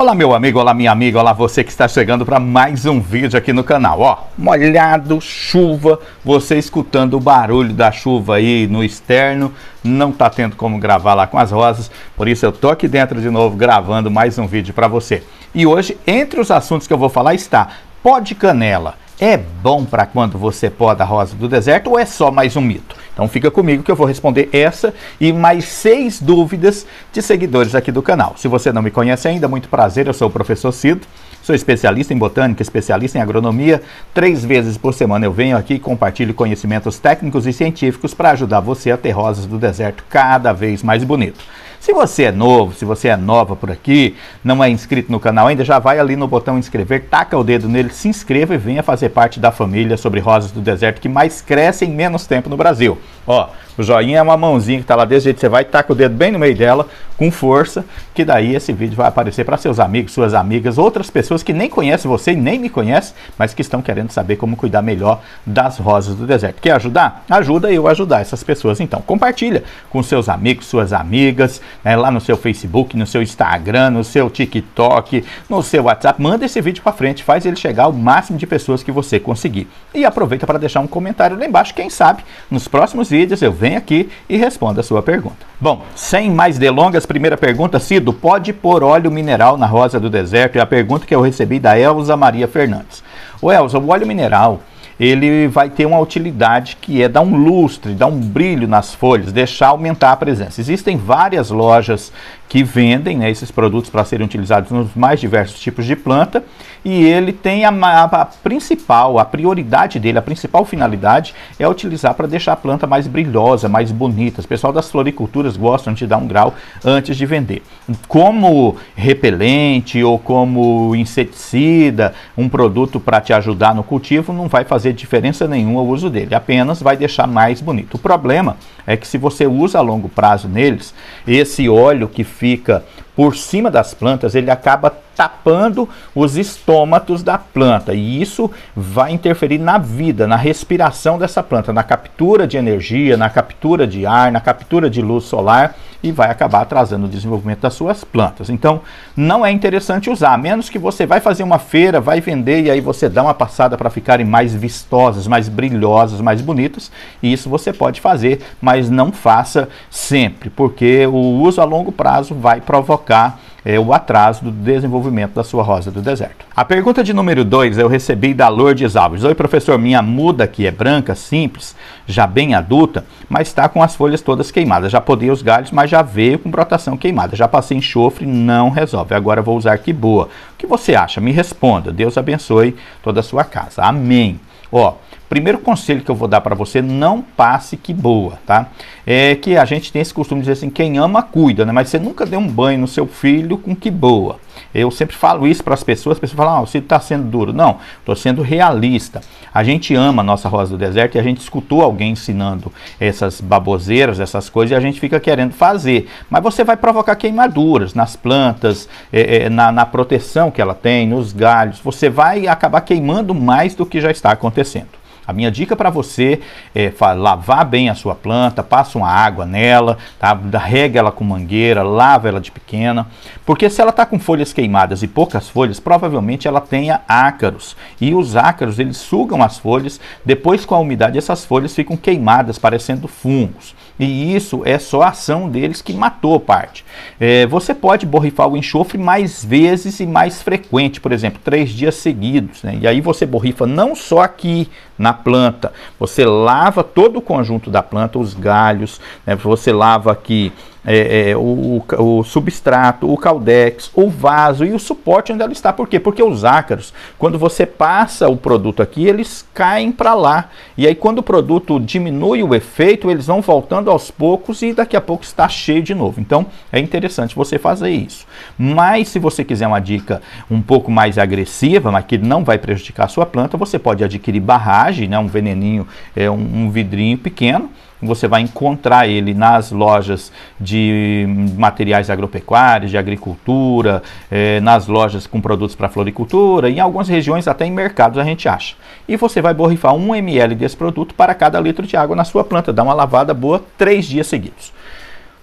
Olá meu amigo, olá minha amiga, olá você que está chegando para mais um vídeo aqui no canal. Ó, molhado, chuva, você escutando o barulho da chuva aí no externo, não tá tendo como gravar lá com as rosas, por isso eu tô aqui dentro de novo gravando mais um vídeo para você. E hoje, entre os assuntos que eu vou falar está pó de canela. É bom para quando você poda a rosa do deserto ou é só mais um mito? Então fica comigo que eu vou responder essa e mais seis dúvidas de seguidores aqui do canal. Se você não me conhece ainda, muito prazer, eu sou o professor Cido. Sou especialista em botânica, especialista em agronomia. Três vezes por semana eu venho aqui e compartilho conhecimentos técnicos e científicos para ajudar você a ter rosas do deserto cada vez mais bonito. Se você é novo, se você é nova por aqui, não é inscrito no canal ainda, já vai ali no botão inscrever, taca o dedo nele, se inscreva e venha fazer parte da família sobre rosas do deserto que mais crescem em menos tempo no Brasil. Ó, o joinha é uma mãozinha que está lá desse jeito, você vai tacar o dedo bem no meio dela, com força, que daí esse vídeo vai aparecer para seus amigos, suas amigas, outras pessoas que nem conhecem você e nem me conhecem, mas que estão querendo saber como cuidar melhor das rosas do deserto. Quer ajudar? Ajuda eu a ajudar essas pessoas. Então, compartilha com seus amigos, suas amigas, né, lá no seu Facebook, no seu Instagram, no seu TikTok, no seu WhatsApp. Manda esse vídeo para frente, faz ele chegar ao máximo de pessoas que você conseguir. E aproveita para deixar um comentário lá embaixo. Quem sabe nos próximos vídeos eu venho vem aqui e responda a sua pergunta. Bom, sem mais delongas, primeira pergunta, Cido, pode pôr óleo mineral na rosa do deserto? É a pergunta que eu recebi da Elza Maria Fernandes. O Elza, o óleo mineral, ele vai ter uma utilidade que é dar um lustre, dar um brilho nas folhas, deixar aumentar a presença. Existem várias lojas que vendem né, esses produtos para serem utilizados nos mais diversos tipos de planta e ele tem a, a, principal, a prioridade dele, a principal finalidade é utilizar para deixar a planta mais brilhosa, mais bonita. O pessoal das floriculturas gostam de dar um grau antes de vender. Como repelente ou como inseticida, um produto para te ajudar no cultivo, não vai fazer diferença nenhuma o uso dele, apenas vai deixar mais bonito. O problema é que se você usa a longo prazo neles, esse óleo que fica por cima das plantas, ele acaba tapando os estômatos da planta e isso vai interferir na vida, na respiração dessa planta, na captura de energia, na captura de ar, na captura de luz solar e vai acabar atrasando o desenvolvimento das suas plantas. Então, não é interessante usar, a menos que você vai fazer uma feira, vai vender e aí você dá uma passada para ficarem mais vistosas, mais brilhosas, mais bonitas, e isso você pode fazer, mas não faça sempre, porque o uso a longo prazo vai provocar é, o atraso do desenvolvimento da sua rosa do deserto. A pergunta de número 2 eu recebi da Lourdes Alves. Oi, professor, minha muda que é branca, simples, já bem adulta, mas está com as folhas todas queimadas. Já podei os galhos, mas já veio com brotação queimada. Já passei enxofre, não resolve. Agora vou usar que boa. O que você acha? Me responda. Deus abençoe toda a sua casa. Amém. Ó, primeiro conselho que eu vou dar para você, não passe que boa, tá? É que a gente tem esse costume de dizer assim, quem ama cuida, né? Mas você nunca deu um banho no seu filho com que boa. Eu sempre falo isso para as pessoas, as pessoas falam, ah, você está sendo duro. Não, estou sendo realista. A gente ama a nossa Rosa do Deserto e a gente escutou alguém ensinando essas baboseiras, essas coisas, e a gente fica querendo fazer. Mas você vai provocar queimaduras nas plantas, é, é, na, na proteção que ela tem, nos galhos. Você vai acabar queimando mais do que já está acontecendo. A minha dica para você é lavar bem a sua planta, passa uma água nela, tá? rega ela com mangueira, lava ela de pequena, porque se ela está com folhas queimadas e poucas folhas, provavelmente ela tenha ácaros. E os ácaros, eles sugam as folhas, depois com a umidade essas folhas ficam queimadas, parecendo fungos. E isso é só a ação deles que matou parte. É, você pode borrifar o enxofre mais vezes e mais frequente, por exemplo, três dias seguidos. Né? E aí você borrifa não só aqui na planta, você lava todo o conjunto da planta, os galhos, né? você lava aqui é, é, o, o, substrato, o caldex, o vaso e o suporte onde ela está. Por quê? Porque os ácaros, quando você passa o produto aqui, eles caem para lá. E aí, quando o produto diminui o efeito, eles vão voltando aos poucos e daqui a pouco está cheio de novo. Então é interessante você fazer isso. Mas se você quiser uma dica um pouco mais agressiva, mas que não vai prejudicar a sua planta, você pode adquirir barragem, né, um veneninho, é, um vidrinho pequeno você vai encontrar ele nas lojas de materiais agropecuários, de agricultura, eh, nas lojas com produtos para floricultura, em algumas regiões até em mercados a gente acha. E você vai borrifar 1 ml desse produto para cada litro de água na sua planta, dá uma lavada boa três dias seguidos.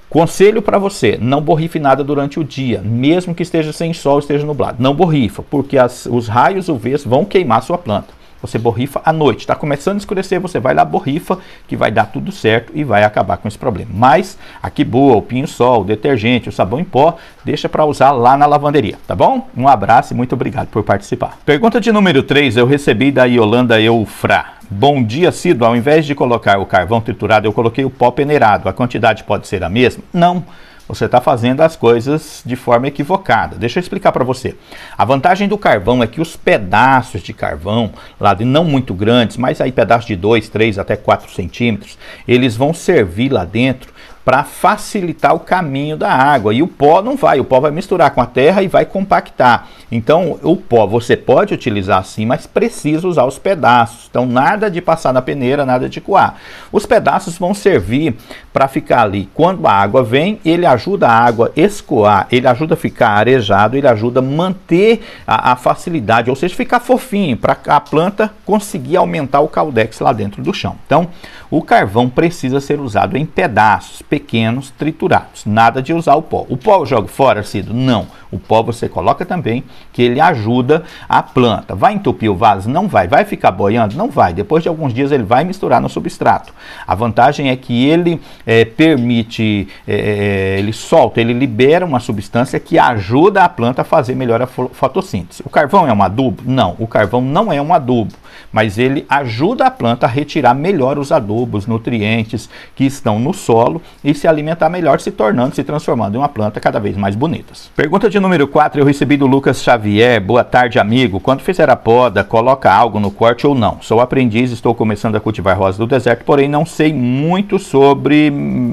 Conselho para você, não borrife nada durante o dia, mesmo que esteja sem sol, esteja nublado. Não borrifa, porque as, os raios UV vão queimar sua planta. Você borrifa à noite. Está começando a escurecer, você vai lá, borrifa, que vai dar tudo certo e vai acabar com esse problema. Mas a que boa, o pinho-sol, o detergente, o sabão em pó, deixa para usar lá na lavanderia, tá bom? Um abraço e muito obrigado por participar. Pergunta de número 3 eu recebi da Yolanda Eufra. Bom dia, Cido. Ao invés de colocar o carvão triturado, eu coloquei o pó peneirado. A quantidade pode ser a mesma? Não. Não você está fazendo as coisas de forma equivocada. Deixa eu explicar para você. A vantagem do carvão é que os pedaços de carvão, lá de não muito grandes, mas aí pedaços de 2, 3 até 4 centímetros, eles vão servir lá dentro para facilitar o caminho da água. E o pó não vai, o pó vai misturar com a terra e vai compactar. Então, o pó você pode utilizar sim, mas precisa usar os pedaços. Então, nada de passar na peneira, nada de coar. Os pedaços vão servir para ficar ali. Quando a água vem, ele ajuda a água escoar, ele ajuda a ficar arejado, ele ajuda a manter a, a facilidade, ou seja, ficar fofinho para a planta conseguir aumentar o caldex lá dentro do chão. Então, o carvão precisa ser usado em pedaços pequenos triturados. Nada de usar o pó. O pó eu jogo fora, Cido? Não. O pó você coloca também, que ele ajuda a planta. Vai entupir o vaso? Não vai. Vai ficar boiando? Não vai. Depois de alguns dias ele vai misturar no substrato. A vantagem é que ele é, permite, é, é, é ele solta, ele libera uma substância que ajuda a planta a fazer melhor a fotossíntese. O carvão é um adubo? Não. O carvão não é um adubo mas ele ajuda a planta a retirar melhor os adubos, nutrientes que estão no solo e se alimentar melhor, se tornando, se transformando em uma planta cada vez mais bonita. Pergunta de número 4 eu recebi do Lucas Xavier. Boa tarde, amigo. Quando fizer a poda, coloca algo no corte ou não? Sou aprendiz, estou começando a cultivar rosa do deserto, porém não sei muito sobre,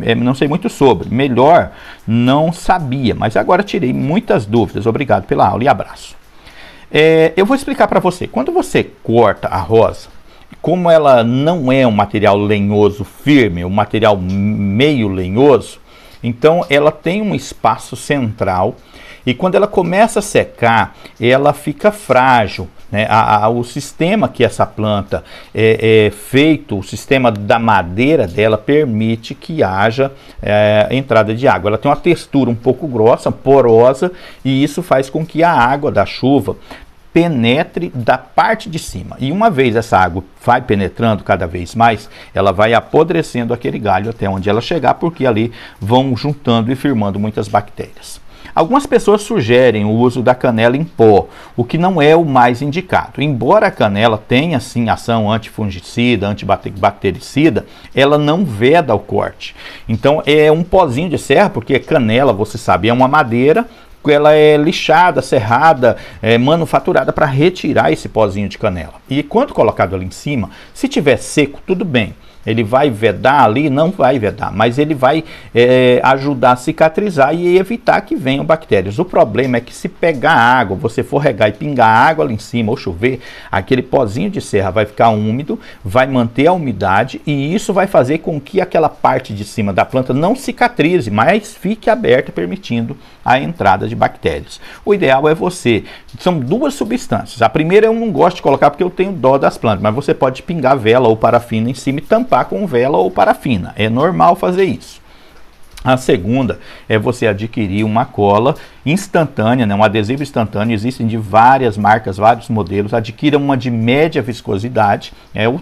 eh, não sei muito sobre. Melhor, não sabia, mas agora tirei muitas dúvidas. Obrigado pela aula e abraço. É, eu vou explicar para você. Quando você corta a rosa, como ela não é um material lenhoso firme, um material meio lenhoso, então ela tem um espaço central e quando ela começa a secar, ela fica frágil. Né? A, a, o sistema que essa planta é, é, feito, o sistema da madeira dela permite que haja é, entrada de água. Ela tem uma textura um pouco grossa, porosa, e isso faz com que a água da chuva penetre da parte de cima. E uma vez essa água vai penetrando cada vez mais, ela vai apodrecendo aquele galho até onde ela chegar, porque ali vão juntando e firmando muitas bactérias. Algumas pessoas sugerem o uso da canela em pó, o que não é o mais indicado. Embora a canela tenha sim ação antifungicida, antibactericida, ela não veda o corte. Então é um pozinho de serra, porque canela, você sabe, é uma madeira ela é lixada, serrada, é, manufaturada para retirar esse pozinho de canela. E quando colocado ali em cima, se tiver seco, tudo bem. Ele vai vedar ali? Não vai vedar, mas ele vai é, ajudar a cicatrizar e evitar que venham bactérias. O problema é que se pegar água, você for regar e pingar água ali em cima ou chover, aquele pozinho de serra vai ficar úmido, vai manter a umidade e isso vai fazer com que aquela parte de cima da planta não cicatrize, mas fique aberta, permitindo a entrada de bactérias. O ideal é você. São duas substâncias. A primeira eu não gosto de colocar porque eu tenho dó das plantas, mas você pode pingar vela ou parafina em cima e tampar limpar com vela ou parafina. É normal fazer isso. A segunda é você adquirir uma cola instantânea, né, um adesivo instantâneo. Existem de várias marcas, vários modelos. Adquira uma de média viscosidade, é o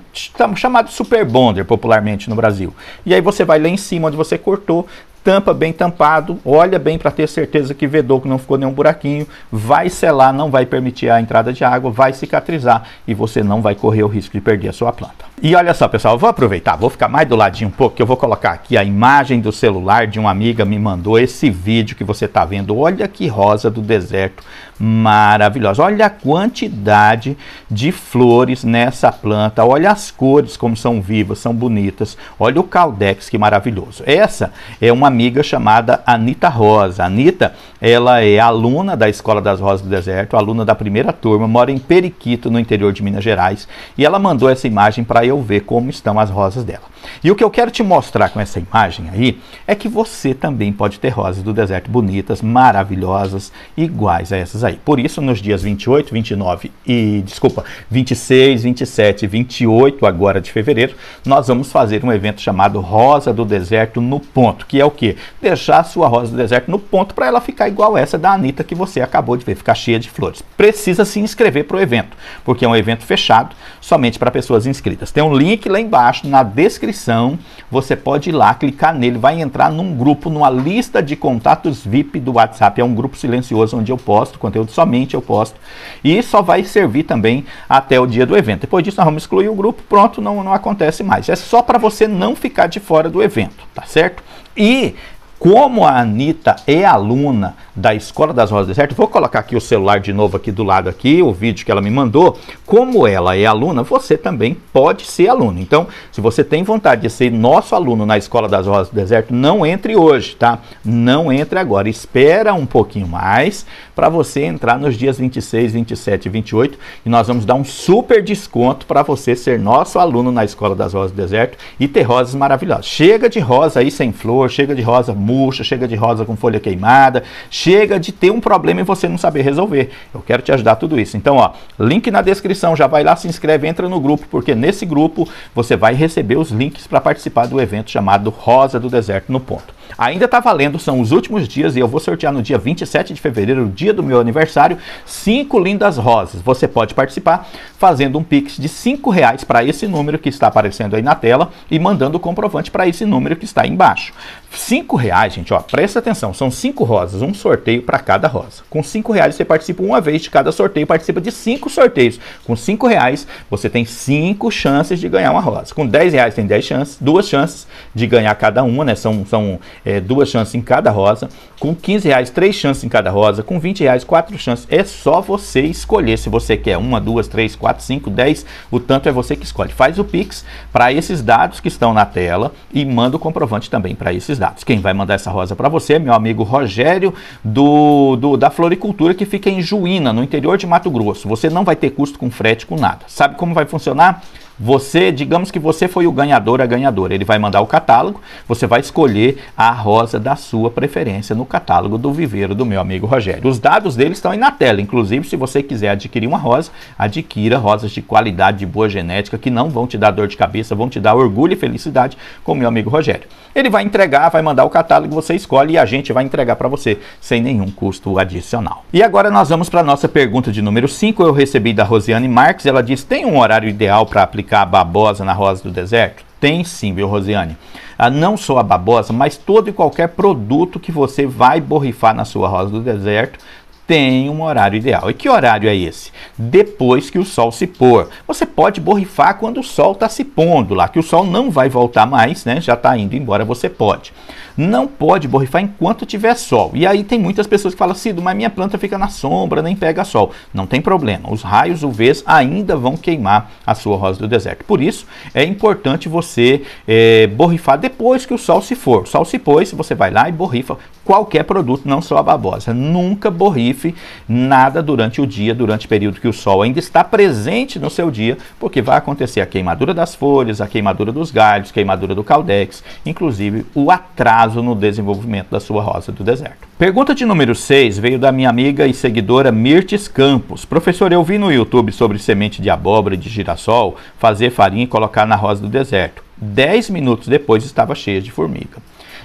chamado Super Bonder, popularmente no Brasil. E aí você vai lá em cima onde você cortou, tampa bem tampado, olha bem para ter certeza que vedou, que não ficou nenhum buraquinho, vai selar, não vai permitir a entrada de água, vai cicatrizar e você não vai correr o risco de perder a sua planta. E olha só, pessoal, vou aproveitar, vou ficar mais do ladinho um pouco, que eu vou colocar aqui a imagem do celular de uma amiga me mandou esse vídeo que você está vendo. Olha que rosa do deserto maravilhosa. Olha a quantidade de flores nessa planta. Olha as cores como são vivas, são bonitas. Olha o caldex que maravilhoso. Essa é uma amiga chamada Anita Rosa. Anita, ela é aluna da Escola das Rosas do Deserto, aluna da primeira turma, mora em Periquito, no interior de Minas Gerais, e ela mandou essa imagem para eu eu ver como estão as rosas dela. E o que eu quero te mostrar com essa imagem aí é que você também pode ter rosas do deserto bonitas, maravilhosas, iguais a essas aí. Por isso, nos dias 28, 29 e, desculpa, 26, 27 e 28 agora de fevereiro, nós vamos fazer um evento chamado Rosa do Deserto no Ponto, que é o que? Deixar a sua rosa do deserto no ponto para ela ficar igual essa da Anitta que você acabou de ver, ficar cheia de flores. Precisa se inscrever para o evento, porque é um evento fechado somente para pessoas inscritas. Tem tem um link lá embaixo na descrição. Você pode ir lá, clicar nele, vai entrar num grupo, numa lista de contatos VIP do WhatsApp. É um grupo silencioso onde eu posto conteúdo somente eu posto. E só vai servir também até o dia do evento. Depois disso nós vamos excluir o grupo, pronto, não, não acontece mais. É só para você não ficar de fora do evento, tá certo? E como a Anitta é aluna da Escola das Rosas do Deserto, vou colocar aqui o celular de novo aqui do lado aqui, o vídeo que ela me mandou. Como ela é aluna, você também pode ser aluno. Então, se você tem vontade de ser nosso aluno na Escola das Rosas do Deserto, não entre hoje, tá? Não entre agora. Espera um pouquinho mais para você entrar nos dias 26, 27 e 28 e nós vamos dar um super desconto para você ser nosso aluno na Escola das Rosas do Deserto e ter rosas maravilhosas. Chega de rosa aí sem flor, chega de rosa murcha, chega de rosa com folha queimada, chega de ter um problema e você não saber resolver. Eu quero te ajudar tudo isso. Então, ó, link na descrição, já vai lá, se inscreve, entra no grupo, porque nesse grupo você vai receber os links para participar do evento chamado Rosa do Deserto no Ponto. Ainda está valendo, são os últimos dias e eu vou sortear no dia 27 de fevereiro, dia do meu aniversário, cinco lindas rosas. Você pode participar fazendo um pix de cinco reais para esse número que está aparecendo aí na tela e mandando o comprovante para esse número que está aí embaixo. Cinco reais, gente, ó, presta atenção, são cinco rosas, um sorteio para cada rosa. Com cinco reais você participa uma vez de cada sorteio, participa de cinco sorteios. Com cinco reais você tem cinco chances de ganhar uma rosa. Com dez reais tem dez chances, duas chances de ganhar cada uma, né? São, são é, duas chances em cada rosa, com 15 reais três chances em cada rosa, com 20 reais quatro chances. É só você escolher se você quer uma, duas, três, quatro, cinco, dez. O tanto é você que escolhe. Faz o Pix para esses dados que estão na tela e manda o comprovante também para esses dados. Quem vai mandar essa rosa para você é meu amigo Rogério do, do da Floricultura que fica em Juína, no interior de Mato Grosso. Você não vai ter custo com frete com nada. Sabe como vai funcionar? Você, digamos que você foi o ganhador, a ganhadora. Ele vai mandar o catálogo, você vai escolher a rosa da sua preferência no catálogo do viveiro do meu amigo Rogério. Os dados dele estão aí na tela, inclusive se você quiser adquirir uma rosa, adquira rosas de qualidade, de boa genética, que não vão te dar dor de cabeça, vão te dar orgulho e felicidade, como meu amigo Rogério. Ele vai entregar, vai mandar o catálogo, você escolhe e a gente vai entregar para você sem nenhum custo adicional. E agora nós vamos para a nossa pergunta de número 5. Eu recebi da Rosiane Marques, ela diz: tem um horário ideal para aplicar a babosa na rosa do deserto? Tem sim, viu, Rosiane? Ah, não só a babosa, mas todo e qualquer produto que você vai borrifar na sua rosa do deserto tem um horário ideal. E que horário é esse? Depois que o sol se pôr. Você pode borrifar quando o sol está se pondo lá, que o sol não vai voltar mais, né? Já está indo embora, você pode. Não pode borrifar enquanto tiver sol. E aí tem muitas pessoas que falam, Cido, mas minha planta fica na sombra, nem pega sol. Não tem problema, os raios UVs ainda vão queimar a sua rosa do deserto. Por isso, é importante você é, borrifar depois que o sol se for. O sol se pôs, você vai lá e borrifa qualquer produto, não só a babosa. Nunca borrife nada durante o dia, durante o período que o sol ainda está presente no seu dia, porque vai acontecer a queimadura das folhas, a queimadura dos galhos, queimadura do caldex, inclusive o atraso no desenvolvimento da sua rosa do deserto. Pergunta de número 6 veio da minha amiga e seguidora Mirtes Campos. Professor, eu vi no YouTube sobre semente de abóbora e de girassol fazer farinha e colocar na rosa do deserto. 10 minutos depois estava cheia de formiga.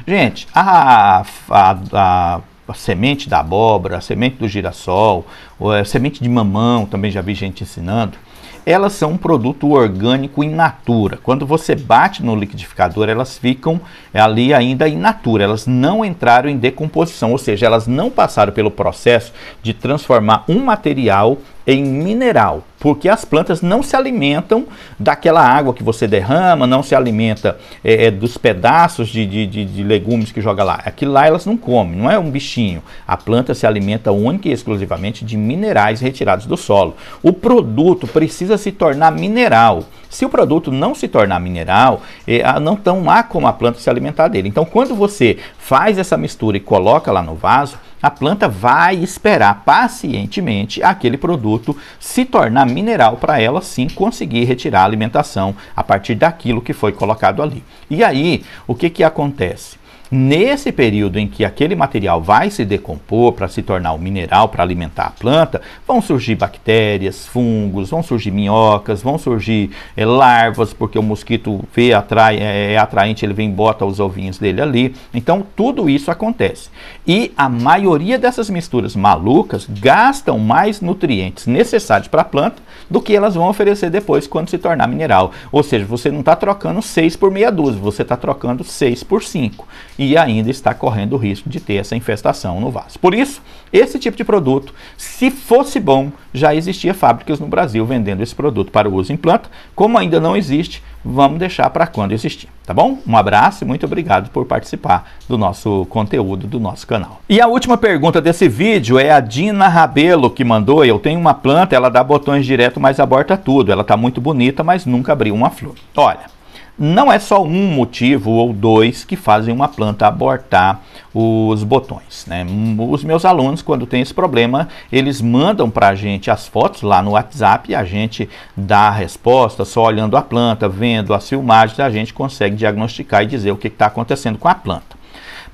Gente, a, a, a, a semente da abóbora, a semente do girassol, a é, semente de mamão, também já vi gente ensinando, elas são um produto orgânico in natura. Quando você bate no liquidificador, elas ficam é, ali ainda in natura, elas não entraram em decomposição, ou seja, elas não passaram pelo processo de transformar um material em mineral, porque as plantas não se alimentam daquela água que você derrama, não se alimenta é, é dos pedaços de, de, de, legumes que joga lá. Aquilo lá elas não comem, não é um bichinho. A planta se alimenta única e exclusivamente de minerais retirados do solo. O produto precisa se tornar mineral. Se o produto não se tornar mineral, é, não tão há como a planta se alimentar dele. Então, quando você faz essa mistura e coloca lá no vaso, a planta vai esperar pacientemente aquele produto se tornar mineral para ela sim conseguir retirar a alimentação a partir daquilo que foi colocado ali. E aí, o que, que acontece? Nesse período em que aquele material vai se decompor para se tornar um mineral para alimentar a planta, vão surgir bactérias, fungos, vão surgir minhocas, vão surgir é, larvas, porque o mosquito vê, atrai, é, é atraente, ele vem e bota os ovinhos dele ali. Então, tudo isso acontece. E a maioria dessas misturas malucas gastam mais nutrientes necessários para a planta do que elas vão oferecer depois quando se tornar mineral. Ou seja, você não está trocando 6 por meia dúzia, você está trocando 6 por 5 e ainda está correndo o risco de ter essa infestação no vaso. Por isso, esse tipo de produto, se fosse bom, já existia fábricas no Brasil vendendo esse produto para o uso em planta. Como ainda não existe, vamos deixar para quando existir, tá bom? Um abraço e muito obrigado por participar do nosso conteúdo do nosso canal. E a última pergunta desse vídeo é a Dina Rabelo que mandou: "Eu tenho uma planta, ela dá botões direto, mas aborta tudo. Ela está muito bonita, mas nunca abriu uma flor". Olha, não é só um motivo ou dois que fazem uma planta abortar os botões. Né? Os meus alunos, quando tem esse problema, eles mandam para a gente as fotos lá no WhatsApp e a gente dá a resposta só olhando a planta, vendo as filmagens, a gente consegue diagnosticar e dizer o que está acontecendo com a planta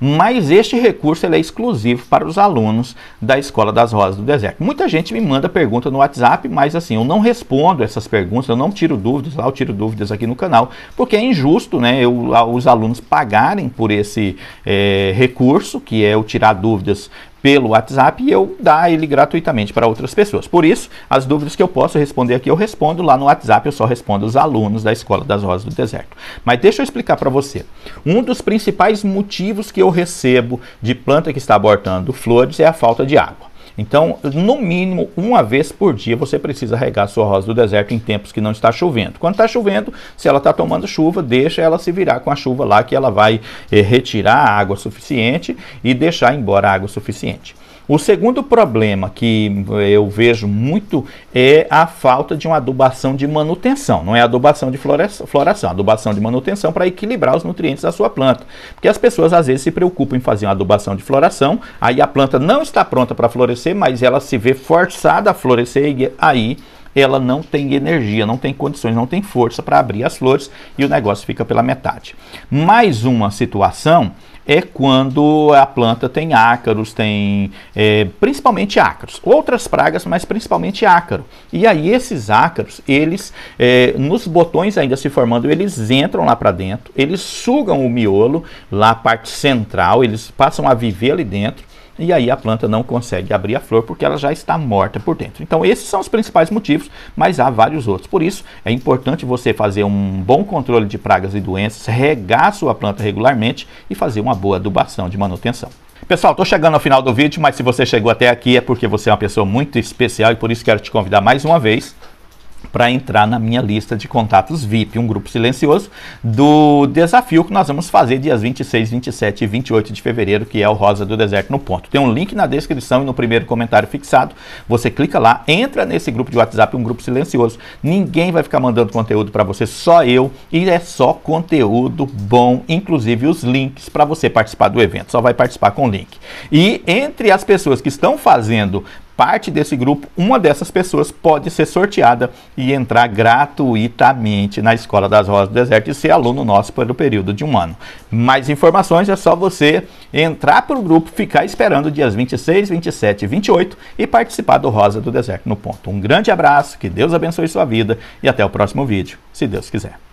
mas este recurso é exclusivo para os alunos da Escola das Rosas do Deserto. Muita gente me manda pergunta no WhatsApp, mas assim, eu não respondo essas perguntas, eu não tiro dúvidas lá, eu tiro dúvidas aqui no canal, porque é injusto né, eu, os alunos pagarem por esse é, recurso, que é o tirar dúvidas pelo WhatsApp e eu dar ele gratuitamente para outras pessoas. Por isso, as dúvidas que eu posso responder aqui eu respondo lá no WhatsApp, eu só respondo os alunos da Escola das Rosas do Deserto. Mas deixa eu explicar para você. Um dos principais motivos que eu recebo de planta que está abortando flores é a falta de água. Então, no mínimo, uma vez por dia você precisa regar sua rosa do deserto em tempos que não está chovendo. Quando está chovendo, se ela está tomando chuva, deixa ela se virar com a chuva lá, que ela vai eh, retirar a água suficiente e deixar embora a água suficiente. O segundo problema que eu vejo muito é a falta de uma adubação de manutenção. Não é adubação de floração, é adubação de manutenção para equilibrar os nutrientes da sua planta. Porque as pessoas às vezes se preocupam em fazer uma adubação de floração, aí a planta não está pronta para florescer, mas ela se vê forçada a florescer e aí ela não tem energia, não tem condições, não tem força para abrir as flores e o negócio fica pela metade. Mais uma situação é quando a planta tem ácaros, tem é, principalmente ácaros, outras pragas, mas principalmente ácaro. E aí esses ácaros, eles é, nos botões ainda se formando, eles entram lá para dentro, eles sugam o miolo lá a parte central, eles passam a viver ali dentro e aí a planta não consegue abrir a flor porque ela já está morta por dentro. Então esses são os principais motivos, mas há vários outros. Por isso é importante você fazer um bom controle de pragas e doenças, regar sua planta regularmente e fazer uma boa adubação de manutenção. Pessoal, estou chegando ao final do vídeo, mas se você chegou até aqui é porque você é uma pessoa muito especial e por isso quero te convidar mais uma vez para entrar na minha lista de contatos VIP, um grupo silencioso, do desafio que nós vamos fazer dias 26, 27 e 28 de fevereiro, que é o Rosa do Deserto no Ponto. Tem um link na descrição e no primeiro comentário fixado. Você clica lá, entra nesse grupo de WhatsApp, um grupo silencioso. Ninguém vai ficar mandando conteúdo para você, só eu, e é só conteúdo bom, inclusive os links para você participar do evento. Só vai participar com o link. E entre as pessoas que estão fazendo parte desse grupo, uma dessas pessoas pode ser sorteada e entrar gratuitamente na Escola das Rosas do Deserto e ser aluno nosso pelo período de um ano. Mais informações é só você entrar para o grupo, ficar esperando dias 26, 27 e 28 e participar do Rosa do Deserto no Ponto. Um grande abraço, que Deus abençoe sua vida e até o próximo vídeo, se Deus quiser.